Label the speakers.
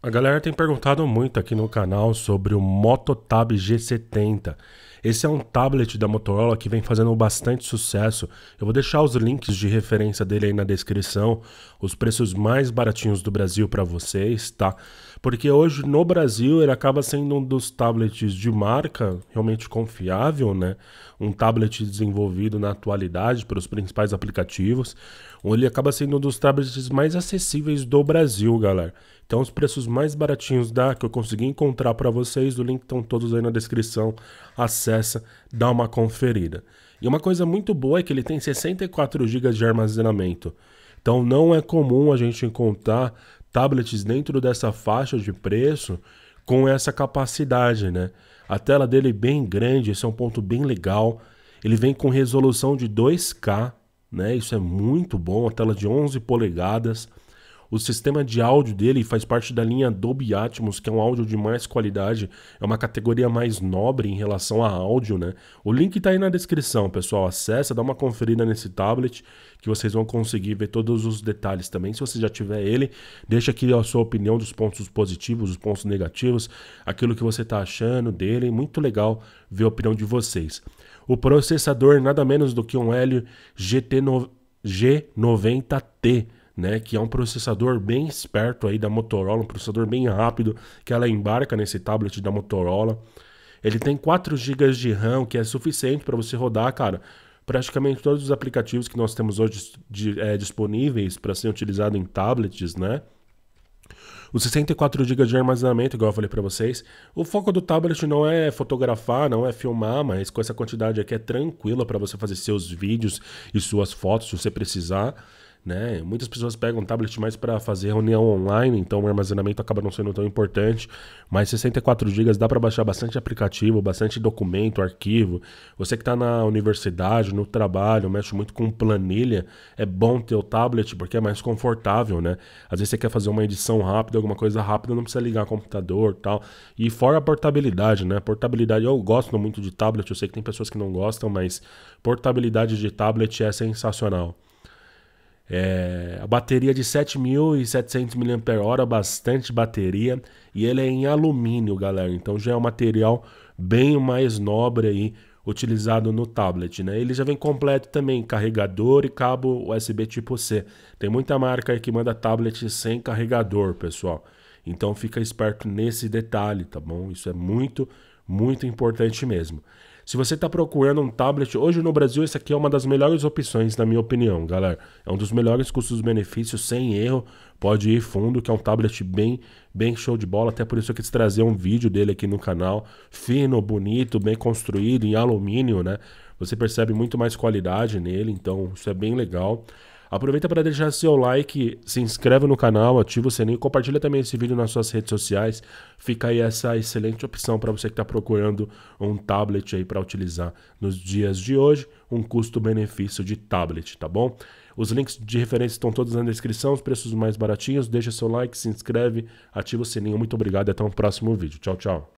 Speaker 1: A galera tem perguntado muito aqui no canal sobre o Moto Tab G70. Esse é um tablet da Motorola que vem fazendo bastante sucesso. Eu vou deixar os links de referência dele aí na descrição, os preços mais baratinhos do Brasil para vocês, tá? Porque hoje no Brasil ele acaba sendo um dos tablets de marca realmente confiável, né? Um tablet desenvolvido na atualidade para os principais aplicativos. Ele acaba sendo um dos tablets mais acessíveis do Brasil, galera. Então os preços mais baratinhos da que eu consegui encontrar para vocês, o link estão todos aí na descrição. Acesse acessa, dá uma conferida. E uma coisa muito boa é que ele tem 64 GB de armazenamento. Então não é comum a gente encontrar tablets dentro dessa faixa de preço com essa capacidade, né? A tela dele é bem grande, esse é um ponto bem legal. Ele vem com resolução de 2K, né? Isso é muito bom, a tela de 11 polegadas. O sistema de áudio dele faz parte da linha Dolby Atmos, que é um áudio de mais qualidade, é uma categoria mais nobre em relação a áudio, né? O link tá aí na descrição, pessoal. Acessa, dá uma conferida nesse tablet que vocês vão conseguir ver todos os detalhes também. Se você já tiver ele, deixa aqui a sua opinião dos pontos positivos, os pontos negativos, aquilo que você tá achando dele. Muito legal ver a opinião de vocês. O processador nada menos do que um Helio GT no... G90T né, que é um processador bem esperto aí da Motorola, um processador bem rápido que ela embarca nesse tablet da Motorola. Ele tem 4 GB de RAM, que é suficiente para você rodar, cara, praticamente todos os aplicativos que nós temos hoje de, é, disponíveis para ser utilizado em tablets, né? Os 64 GB de armazenamento, igual eu falei para vocês. O foco do tablet não é fotografar, não é filmar, mas com essa quantidade aqui é tranquilo para você fazer seus vídeos e suas fotos se você precisar. Né? Muitas pessoas pegam tablet mais para fazer reunião online, então o armazenamento acaba não sendo tão importante. Mas 64 GB dá para baixar bastante aplicativo, bastante documento, arquivo. Você que está na universidade, no trabalho, mexe muito com planilha, é bom ter o tablet porque é mais confortável, né? Às vezes você quer fazer uma edição rápida, alguma coisa rápida, não precisa ligar o computador, tal. E fora a portabilidade, né? Portabilidade, eu gosto muito de tablet, eu sei que tem pessoas que não gostam, mas portabilidade de tablet é sensacional. É, a bateria é de 7.700 mAh, bastante bateria. E ele é em alumínio, galera. Então já é um material bem mais nobre aí utilizado no tablet, né? Ele já vem completo também, carregador e cabo USB tipo C. Tem muita marca aí que manda tablet sem carregador, pessoal. Então fica esperto nesse detalhe, tá bom? Isso é muito, muito importante mesmo. Se você está procurando um tablet, hoje no Brasil essa aqui é uma das melhores opções, na minha opinião, galera. É um dos melhores custos-benefícios, sem erro. Pode ir fundo, que é um tablet bem, bem show de bola. Até por isso eu quis trazer um vídeo dele aqui no canal. Fino, bonito, bem construído, em alumínio, né? Você percebe muito mais qualidade nele, então isso é bem legal. Aproveita para deixar seu like, se inscreve no canal, ativa o sininho, compartilha também esse vídeo nas suas redes sociais. Fica aí essa excelente opção para você que está procurando um tablet aí para utilizar nos dias de hoje, um custo-benefício de tablet, tá bom? Os links de referência estão todos na descrição, os preços mais baratinhos. Deixa seu like, se inscreve, ativa o sininho. Muito obrigado e até o um próximo vídeo. Tchau, tchau.